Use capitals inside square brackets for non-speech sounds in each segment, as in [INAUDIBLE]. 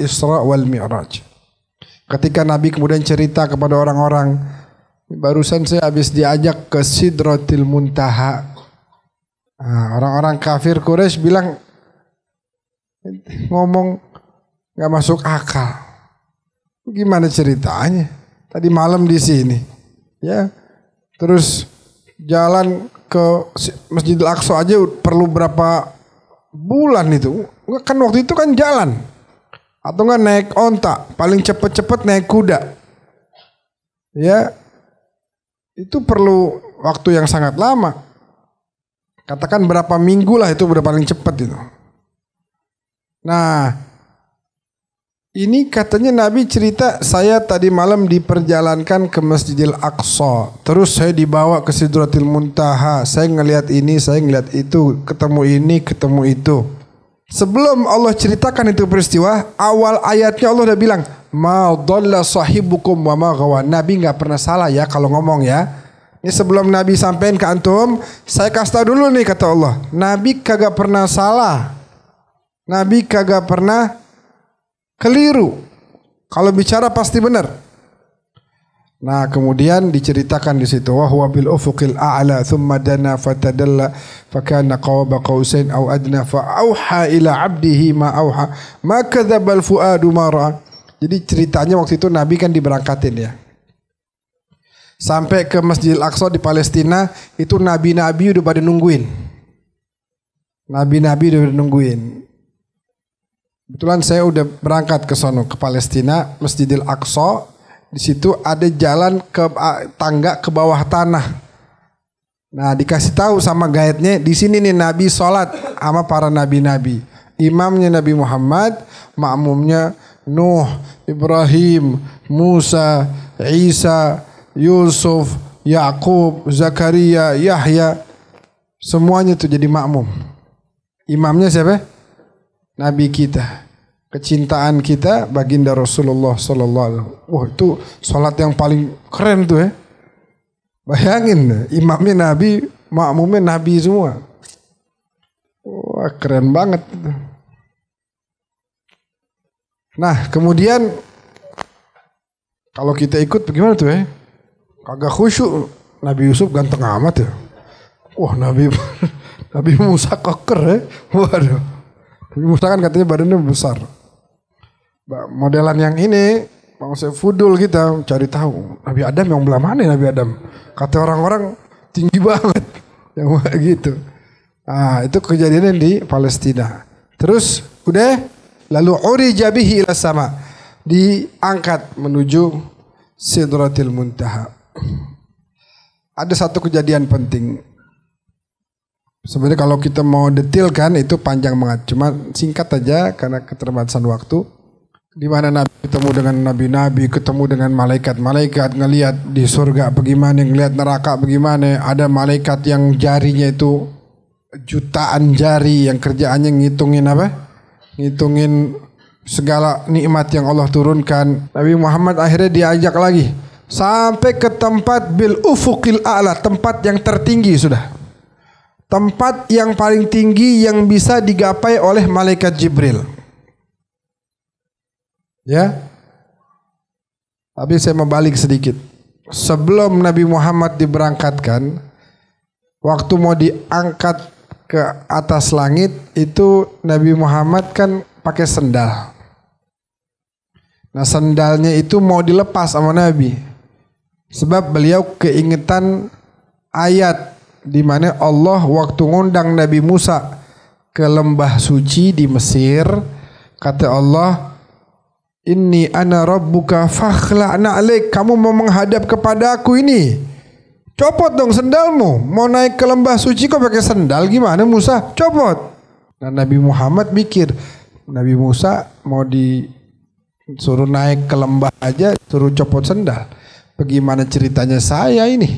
Isra wal Mi'raj. Ketika Nabi kemudian cerita kepada orang-orang, barusan saya habis diajak ke Sidratil Muntaha. Ah, orang-orang kafir Quraisy bilang ngomong nggak masuk akal. Gimana ceritanya? Tadi malam di sini, ya. Terus jalan ke Masjidil Aqsa aja perlu berapa bulan itu? Kan waktu itu kan jalan. Atau enggak naik onta, paling cepet-cepet naik kuda. Ya, itu perlu waktu yang sangat lama. Katakan berapa minggu lah itu udah paling cepet itu. Nah, ini katanya Nabi cerita saya tadi malam diperjalankan ke Masjidil Aqsa. Terus saya dibawa ke Sidratil Muntaha. Saya ngelihat ini, saya ngelihat itu, ketemu ini, ketemu itu. Sebelum Allah ceritakan itu peristiwa, awal ayatnya Allah udah bilang, "Ma sahibukum wa ma Nabi nggak pernah salah ya kalau ngomong ya. Ini sebelum Nabi sampein ke antum, saya kasih tahu dulu nih kata Allah. Nabi kagak pernah salah. Nabi kagak pernah keliru. Kalau bicara pasti benar. Nah, kemudian diceritakan di situ wa huwa bil ufuqil a'la thumma dana fatadalla fakana qawba qausain aw adna fa auha ila 'abdihi ma auha ma al fuadu mara. Jadi ceritanya waktu itu Nabi kan diberangkatin ya. Sampai ke Masjidil Aqsa di Palestina itu nabi-nabi udah pada nungguin. Nabi-nabi udah pada nungguin. Kebetulan saya udah berangkat ke sana ke Palestina, Masjidil Aqsa di situ ada jalan ke tangga ke bawah tanah. Nah dikasih tahu sama gaetnya di sini nih Nabi sholat sama para nabi-nabi. Imamnya Nabi Muhammad, makmumnya Nuh, Ibrahim, Musa, Isa, Yusuf, Yakub, Zakaria, Yahya. Semuanya tuh jadi makmum. Imamnya siapa? Nabi kita kecintaan kita baginda Rasulullah sallallahu alaihi wasallam. Wah, itu salat yang paling keren tuh ya. Bayangin, imamnya Nabi, makmumnya Nabi semua. Wah, keren banget. Nah, kemudian kalau kita ikut bagaimana tuh ya? Kagak khusyuk. Nabi Yusuf ganteng amat ya. Wah, Nabi [LAUGHS] Nabi Musa koker ya. Waduh. Nabi Musa kan katanya badannya besar modelan yang ini maksudnya fudul kita cari tahu Nabi Adam yang belah mana ya Nabi Adam kata orang-orang tinggi banget [LAUGHS] yang gitu ah itu kejadiannya di Palestina terus udah lalu Ori jabihi ila sama diangkat menuju Sidratil Muntaha ada satu kejadian penting sebenarnya kalau kita mau detailkan itu panjang banget cuma singkat aja karena keterbatasan waktu di mana Nabi ketemu dengan nabi-nabi, ketemu dengan malaikat-malaikat, ngelihat di surga bagaimana, ngelihat neraka bagaimana, ada malaikat yang jarinya itu jutaan jari yang kerjaannya ngitungin apa? Ngitungin segala nikmat yang Allah turunkan. Nabi Muhammad akhirnya diajak lagi sampai ke tempat bil ufuqil a'la, tempat yang tertinggi sudah. Tempat yang paling tinggi yang bisa digapai oleh malaikat Jibril. Ya. Tapi saya mau balik sedikit. Sebelum Nabi Muhammad diberangkatkan, waktu mau diangkat ke atas langit itu Nabi Muhammad kan pakai sendal. Nah sendalnya itu mau dilepas sama Nabi. Sebab beliau keingetan ayat di mana Allah waktu ngundang Nabi Musa ke lembah suci di Mesir kata Allah Inni ana rabbuka fakhla na'lik. Kamu mau menghadap kepada aku ini. Copot dong sendalmu. Mau naik ke lembah suci kok pakai sendal gimana Musa? Copot. Nah Nabi Muhammad mikir. Nabi Musa mau disuruh naik ke lembah aja suruh copot sendal. Bagaimana ceritanya saya ini?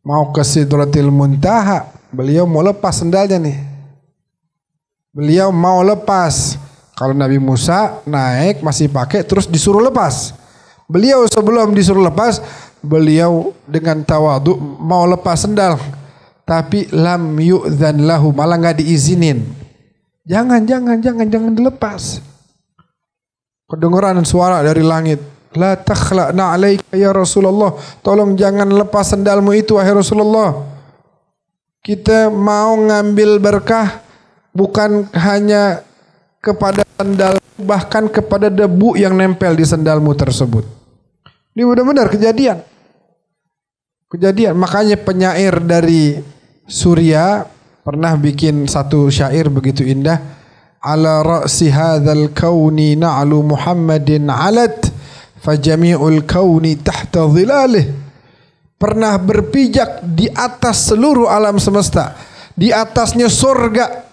Mau ke Sidratil Muntaha. Beliau mau lepas sendalnya nih. Beliau mau lepas. Kalau Nabi Musa naik masih pakai terus disuruh lepas. Beliau sebelum disuruh lepas, beliau dengan tawadu mau lepas sendal. Tapi lam yu'zan lahu, malah nggak diizinin. Jangan, jangan, jangan, jangan dilepas. Kedengaran suara dari langit. La takhla na'alaika ya Rasulullah. Tolong jangan lepas sendalmu itu wahai Rasulullah. Kita mau ngambil berkah bukan hanya kepada sendal bahkan kepada debu yang nempel di sendalmu tersebut. Ini benar-benar kejadian. Kejadian. Makanya penyair dari Suria pernah bikin satu syair begitu indah. Ala ra'si hadzal kauni na'lu Muhammadin alat fajami'ul kauni tahta dhilalih. Pernah berpijak di atas seluruh alam semesta. Di atasnya surga.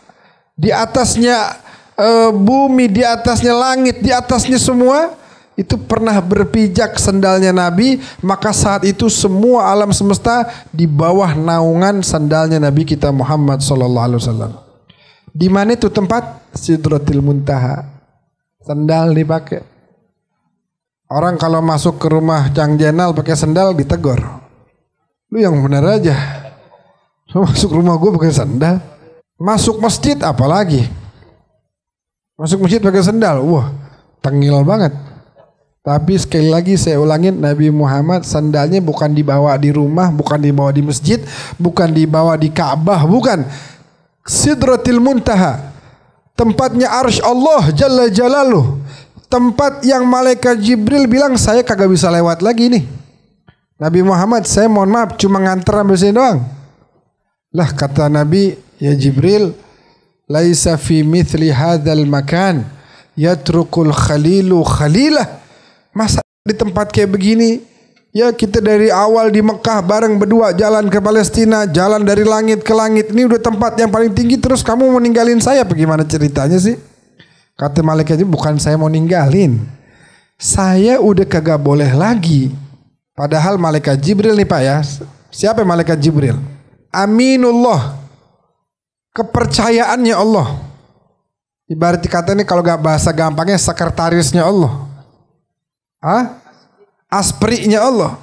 Di atasnya uh, bumi, di atasnya langit, di atasnya semua itu pernah berpijak sendalnya Nabi, maka saat itu semua alam semesta di bawah naungan sendalnya Nabi kita Muhammad sallallahu alaihi wasallam. Di mana itu tempat? Sidratil Muntaha. Sendal dipakai. Orang kalau masuk ke rumah Cang Jenal pakai sendal ditegur. Lu yang benar aja. masuk rumah gue pakai sendal. Masuk masjid apalagi. Masuk masjid pakai sendal, wah tengil banget. Tapi sekali lagi saya ulangin Nabi Muhammad sandalnya bukan dibawa di rumah, bukan dibawa di masjid, bukan dibawa di Ka'bah, bukan. Sidratil Muntaha. Tempatnya arsy Allah Jalla Jalaluh. Tempat yang malaikat Jibril bilang saya kagak bisa lewat lagi nih. Nabi Muhammad saya mohon maaf cuma nganter sampai sini doang. Lah kata Nabi ya Jibril laisa fi mithli hadzal makan yatrukul khalilu khalilah. Masa di tempat kayak begini Ya kita dari awal di Mekah bareng berdua jalan ke Palestina, jalan dari langit ke langit. Ini udah tempat yang paling tinggi terus kamu mau ninggalin saya bagaimana ceritanya sih? Kata malaikatnya bukan saya mau ninggalin. Saya udah kagak boleh lagi. Padahal malaikat Jibril nih Pak ya. Siapa malaikat Jibril? Aminullah kepercayaannya Allah. Ibarat dikata ini kalau gak bahasa gampangnya sekretarisnya Allah. Hah? Asprinya Allah.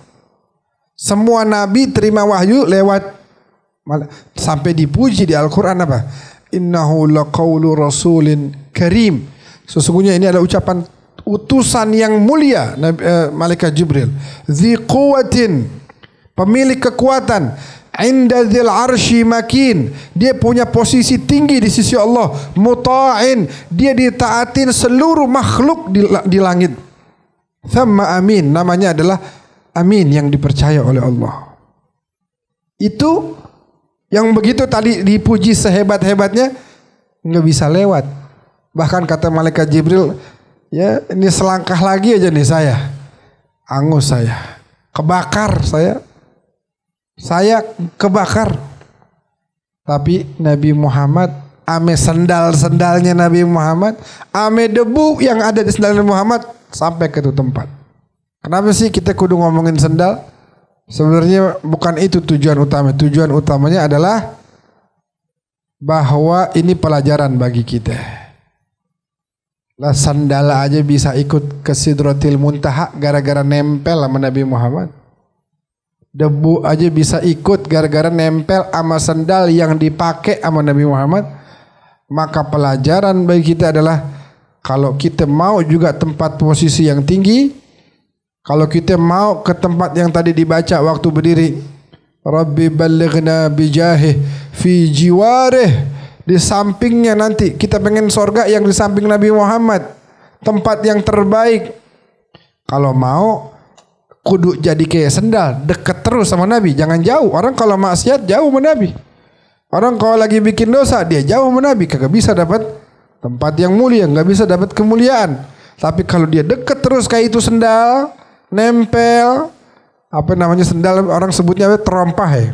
Semua nabi terima wahyu lewat sampai dipuji di Al-Qur'an apa? Innahu laqaulu rasulin karim. Sesungguhnya ini adalah ucapan utusan yang mulia eh, Malaikat Jibril. Dzi quwatin, pemilik kekuatan Inda dzil arsy makin. Dia punya posisi tinggi di sisi Allah. Muta'in. Dia ditaatin seluruh makhluk di, di langit. Thamma amin. Namanya adalah amin yang dipercaya oleh Allah. Itu yang begitu tadi dipuji sehebat-hebatnya nggak bisa lewat. Bahkan kata malaikat Jibril, ya ini selangkah lagi aja nih saya. Angus saya. Kebakar saya saya kebakar. Tapi Nabi Muhammad ame sendal-sendalnya Nabi Muhammad, ame debu yang ada di sendal Nabi Muhammad sampai ke itu tempat. Kenapa sih kita kudu ngomongin sendal? Sebenarnya bukan itu tujuan utama. Tujuan utamanya adalah bahwa ini pelajaran bagi kita. Lah sandala aja bisa ikut ke Sidrotil Muntaha gara-gara nempel sama Nabi Muhammad debu aja bisa ikut gara-gara nempel sama sendal yang dipakai sama Nabi Muhammad maka pelajaran bagi kita adalah kalau kita mau juga tempat posisi yang tinggi kalau kita mau ke tempat yang tadi dibaca waktu berdiri Rabbi balighna bijahih fi jiwarih di sampingnya nanti kita pengen sorga yang di samping Nabi Muhammad tempat yang terbaik kalau mau kudu jadi kayak sendal deket terus sama Nabi jangan jauh orang kalau maksiat jauh sama Nabi orang kalau lagi bikin dosa dia jauh sama Nabi kagak bisa dapat tempat yang mulia nggak bisa dapat kemuliaan tapi kalau dia deket terus kayak itu sendal nempel apa namanya sendal orang sebutnya terompah ya.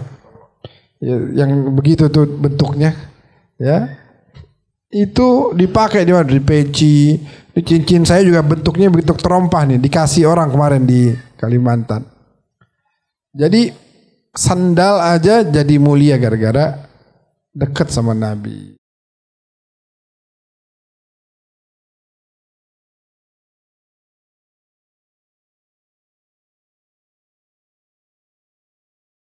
ya yang begitu tuh bentuknya ya itu dipakai di mana di peci di cincin saya juga bentuknya bentuk terompah nih dikasih orang kemarin di Kalimantan jadi sandal aja jadi mulia gara-gara deket sama Nabi